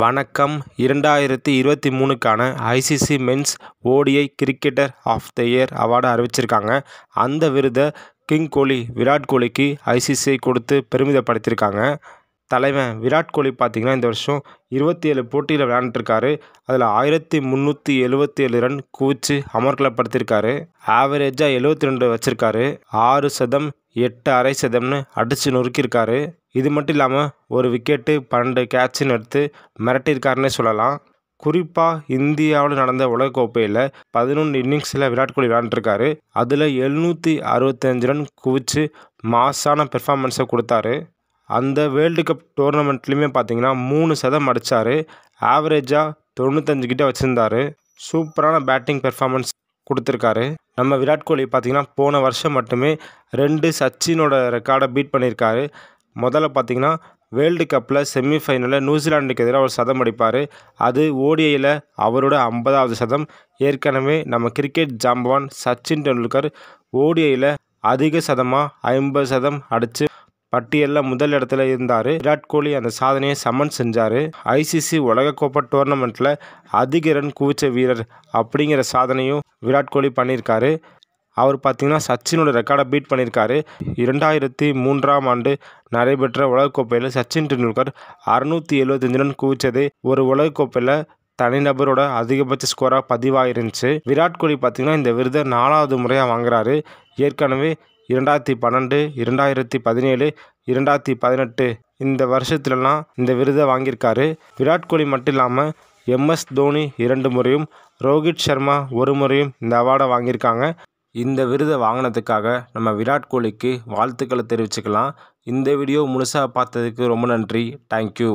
வணக்கம் இரண்டாயிரத்தி இருபத்தி மூணுக்கான ICC men's ODI cricketer of the year award அறிவிச்சிருக்காங்க அந்த விருதை கிங் கோலி விராட் கோலிக்கு ஐசிசி கொடுத்து பெருமிதப்படுத்தியிருக்காங்க தலைவன் விராட் கோலி பார்த்திங்கன்னா இந்த வருஷம் இருபத்தி ஏழு போட்டியில் விளையாண்டுருக்காரு அதில் ஆயிரத்தி முந்நூற்றி எழுபத்தி ஏழு ரன் குவிச்சு அமர்கலப்படுத்தியிருக்காரு ஆவரேஜாக எழுபத்தி ரெண்டு வச்சுருக்காரு ஆறு சதம் எட்டு அரை சதம்னு அடித்து நொறுக்கியிருக்காரு இது மட்டும் இல்லாமல் ஒரு விக்கெட்டு பன்னெண்டு கேட்சுன்னு எடுத்து மிரட்டியிருக்காருன்னே சொல்லலாம் குறிப்பாக இந்தியாவில் நடந்த உலகக்கோப்பையில் பதினொன்று இன்னிங்ஸில் விராட் கோலி விளையாண்டுருக்காரு அதில் எழுநூற்றி அறுபத்தஞ்சு ரன் குவிச்சு மாசான பெர்ஃபார்மன்ஸை கொடுத்தாரு அந்த வேர்ல்டு கப் டோர்னமெண்ட்லேயுமே பார்த்தீங்கன்னா மூணு சதம் அடித்தார் ஆவரேஜாக தொண்ணூத்தஞ்சு கிட்ட வச்சுருந்தார் சூப்பரான பேட்டிங் பெர்ஃபார்மன்ஸ் கொடுத்துருக்காரு நம்ம விராட் கோலி பார்த்திங்கன்னா போன வருஷம் மட்டுமே ரெண்டு சச்சினோட ரெக்கார்டை பீட் பண்ணியிருக்காரு முதல்ல பார்த்திங்கன்னா வேர்ல்டு கப்பில் செமிஃபைனலில் நியூசிலாண்டுக்கு எதிராக அவர் சதம் அடிப்பார் அது ஓடிஐயில் அவரோட ஐம்பதாவது சதம் ஏற்கனவே நம்ம கிரிக்கெட் ஜாம்பவான் சச்சின் டெண்டுல்கர் ஓடிஐயில் அதிக சதமாக ஐம்பது சதம் அடித்து பட்டியலில் முதல் இடத்துல இருந்தார் விராட் கோலி அந்த சாதனையை சமன் செஞ்சார் ஐசிசி உலகக்கோப்பை டோர்னமெண்ட்டில் அதிக ரன் குவிச்ச வீரர் அப்படிங்கிற சாதனையும் விராட் கோலி பண்ணியிருக்காரு அவர் பார்த்திங்கன்னா சச்சினோட ரெக்கார்டை பீட் பண்ணியிருக்காரு இரண்டாயிரத்தி மூன்றாம் ஆண்டு நடைபெற்ற உலகக்கோப்பையில் சச்சின் டெண்டுல்கர் அறுநூற்றி எழுபத்தஞ்சு ரன் குவிச்சது ஒரு உலகக்கோப்பையில் தனிநபரோட அதிகபட்ச ஸ்கோராக பதிவாயிருந்துச்சு விராட் கோலி பார்த்திங்கன்னா இந்த விருதை நாலாவது முறையாக வாங்குறாரு ஏற்கனவே இரண்டாயிரத்தி பன்னெண்டு இரண்டாயிரத்தி பதினேழு இரண்டாயிரத்தி பதினெட்டு இந்த வருஷத்துலலாம் இந்த விருதை வாங்கியிருக்காரு விராட் கோலி மட்டும் இல்லாமல் எம்எஸ் தோனி இரண்டு முறையும் ரோஹித் சர்மா ஒரு முறையும் இந்த அவார்டை வாங்கியிருக்காங்க இந்த விருதை வாங்கினதுக்காக நம்ம விராட் கோலிக்கு வாழ்த்துக்களை தெரிவிச்சுக்கலாம் இந்த வீடியோ முழுசாக பார்த்ததுக்கு ரொம்ப நன்றி தேங்க்யூ